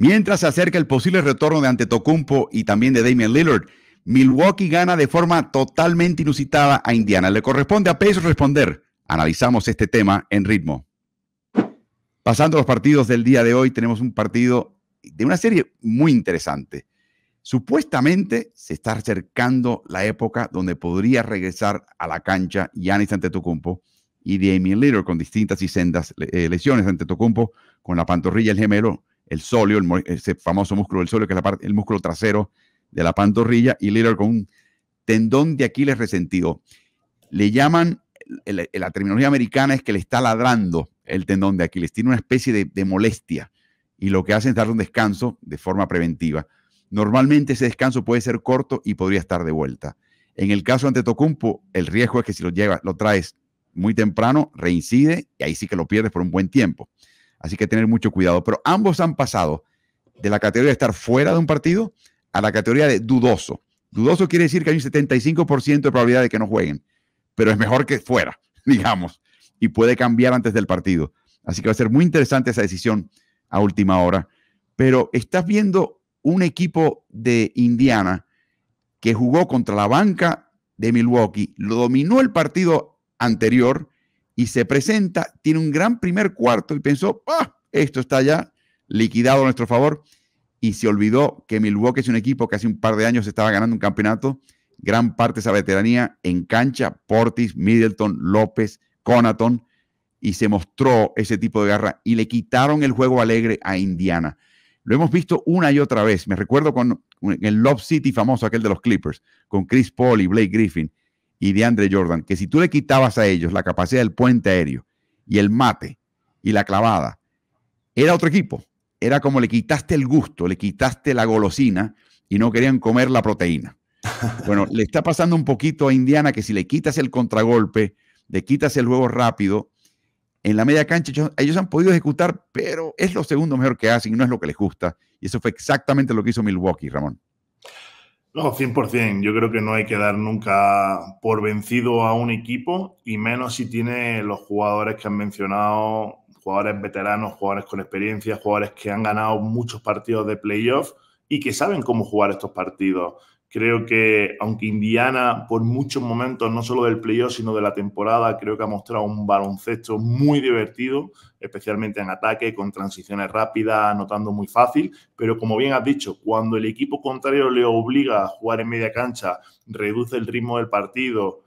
Mientras se acerca el posible retorno de Antetokounmpo y también de Damian Lillard, Milwaukee gana de forma totalmente inusitada a Indiana. Le corresponde a Peso responder. Analizamos este tema en ritmo. Pasando a los partidos del día de hoy, tenemos un partido de una serie muy interesante. Supuestamente se está acercando la época donde podría regresar a la cancha Giannis Antetokounmpo y Damian Lillard con distintas y sendas eh, lesiones. Antetokounmpo con la pantorrilla el gemelo el sólio, ese famoso músculo del solio, que es la parte, el músculo trasero de la pantorrilla, y Lillard con un tendón de Aquiles resentido. Le llaman, la terminología americana es que le está ladrando el tendón de Aquiles, tiene una especie de, molestia, y lo que hacen es darle un descanso de forma preventiva. Normalmente ese descanso puede ser corto y podría estar de vuelta. En el caso ante Tocumpo, el riesgo es que si lo llevas, lo traes muy temprano, reincide y ahí sí que lo pierdes por un buen tiempo. Así que tener mucho cuidado. Pero ambos han pasado de la categoría de estar fuera de un partido a la categoría de dudoso. Dudoso quiere decir que hay un 75% de probabilidad de que no jueguen, pero es mejor que fuera, digamos, y puede cambiar antes del partido. Así que va a ser muy interesante esa decisión a última hora. Pero estás viendo un equipo de Indiana que jugó contra la banca de Milwaukee, lo dominó el partido anterior y se presenta, tiene un gran primer cuarto y pensó, ah, esto está ya liquidado a nuestro favor y se olvidó que Milwaukee es un equipo que hace un par de años estaba ganando un campeonato. Gran parte de esa veteranía en cancha, Portis, Middleton, López, Conaton, y se mostró ese tipo de garra y le quitaron el juego alegre a Indiana. Lo hemos visto una y otra vez. Me recuerdo con el Love City famoso, aquel de los Clippers, con Chris Paul y Blake Griffin y de Andre Jordan, que si tú le quitabas a ellos la capacidad del puente aéreo y el mate y la clavada, era otro equipo. Era como le quitaste el gusto, le quitaste la golosina y no querían comer la proteína. Bueno, le está pasando un poquito a Indiana que si le quitas el contragolpe, le quitas el juego rápido, en la media cancha ellos, han podido ejecutar, pero es lo segundo mejor que hacen y no es lo que les gusta. Y eso fue exactamente lo que hizo Milwaukee, Ramón. No, 100%. Yo creo que no hay que dar nunca por vencido a un equipo y menos si tiene los jugadores que han mencionado, jugadores veteranos, jugadores con experiencia, jugadores que han ganado muchos partidos de playoff y que saben cómo jugar estos partidos. Creo que, aunque Indiana, por muchos momentos, no solo del playoff, sino de la temporada, creo que ha mostrado un baloncesto muy divertido, especialmente en ataque, con transiciones rápidas, anotando muy fácil. Pero, como bien has dicho, cuando el equipo contrario le obliga a jugar en media cancha, reduce el ritmo del partido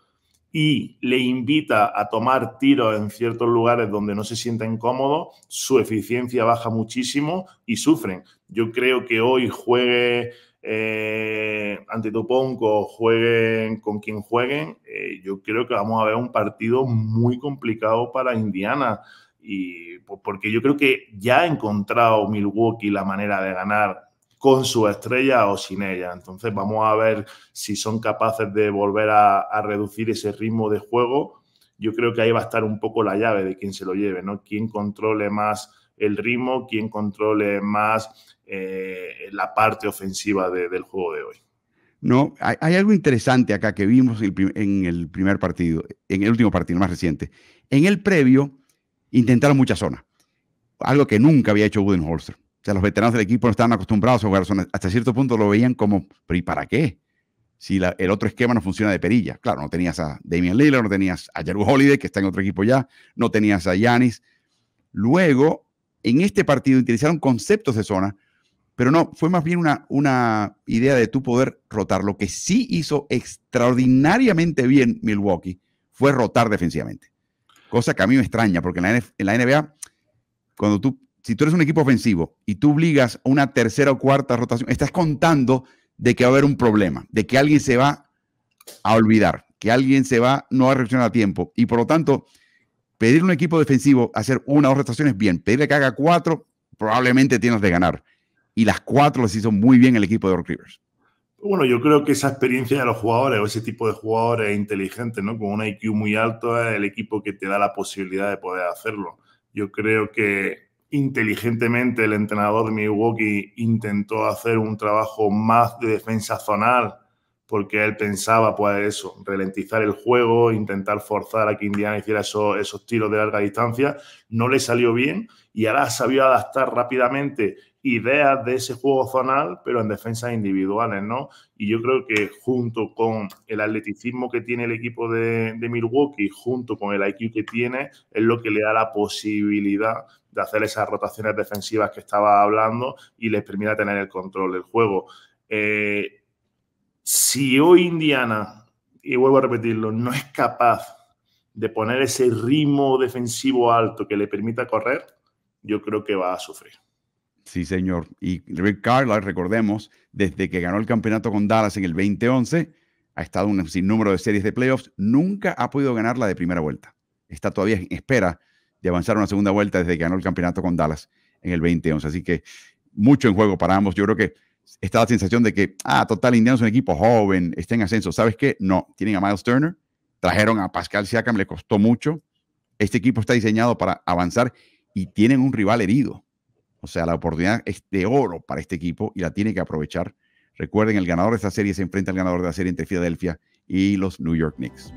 y le invita a tomar tiros en ciertos lugares donde no se sienten cómodos, su eficiencia baja muchísimo y sufren. Yo creo que hoy juegue eh, ante Toponco jueguen con quien jueguen, eh, yo creo que vamos a ver un partido muy complicado para Indiana. Y porque yo creo que ya ha encontrado Milwaukee la manera de ganar con su estrella o sin ella. Entonces vamos a ver si son capaces de volver a, reducir ese ritmo de juego. Yo creo que ahí va a estar un poco la llave de quién se lo lleve, ¿no? Quién controle más el ritmo, quien controle más eh, la parte ofensiva del juego de hoy. No, hay, algo interesante acá que vimos en el, primer partido, en el último partido más reciente. En el previo intentaron muchas zonas, algo que nunca había hecho Budenholzer. O sea, los veteranos del equipo no estaban acostumbrados a jugar zonas. Hasta cierto punto lo veían como, pero ¿y para qué? si el otro esquema no funciona de perilla. Claro, no tenías a Damian Lillard, no tenías a Jerry Holiday, que está en otro equipo ya, no tenías a Yanis. Luego, en este partido utilizaron conceptos de zona, pero no, fue más bien una, una idea de tú poder rotar. Lo que sí hizo extraordinariamente bien Milwaukee fue rotar defensivamente. Cosa que a mí me extraña, porque en la, NBA, cuando tú, si tú eres un equipo ofensivo y tú obligas a una tercera o cuarta rotación, estás contando de que va a haber un problema, de que alguien se va a olvidar, que alguien se va, no a reaccionar a tiempo. Y por lo tanto, pedirle a un equipo defensivo hacer una o dos es bien. Pedirle que haga cuatro, probablemente tienes de ganar. Y las cuatro las hizo muy bien el equipo de Rock Rivers. Bueno, yo creo que esa experiencia de los jugadores o ese tipo de jugadores inteligentes, ¿no? Con un IQ muy alto es el equipo que te da la posibilidad de poder hacerlo. Yo creo que inteligentemente el entrenador de Milwaukee intentó hacer un trabajo más de defensa zonal porque él pensaba, pues eso, ralentizar el juego, intentar forzar a que Indiana hiciera esos, tiros de larga distancia. No le salió bien y ahora ha adaptar rápidamente ideas de ese juego zonal, pero en defensas individuales, ¿no? Y yo creo que junto con el atleticismo que tiene el equipo de, Milwaukee, junto con el IQ que tiene, es lo que le da la posibilidad de hacer esas rotaciones defensivas que estaba hablando y les permite tener el control del juego. Eh, si hoy Indiana, y vuelvo a repetirlo, no es capaz de poner ese ritmo defensivo alto que le permita correr, yo creo que va a sufrir. Sí, señor. Y Rick Carlisle, recordemos, desde que ganó el campeonato con Dallas en el 2011, ha estado un sinnúmero de series de playoffs, nunca ha podido ganar la de primera vuelta. Está todavía en espera de avanzar a una segunda vuelta desde que ganó el campeonato con Dallas en el 2011. Así que mucho en juego para ambos. Yo creo que está la sensación de que, ah, total, Indiana es un equipo joven, está en ascenso. ¿Sabes qué? No, tienen a Miles Turner, trajeron a Pascal Siakam, le costó mucho. Este equipo está diseñado para avanzar y tienen un rival herido. O sea, la oportunidad es de oro para este equipo y la tiene que aprovechar. Recuerden, el ganador de esta serie se enfrenta al ganador de la serie entre Filadelfia y los New York Knicks.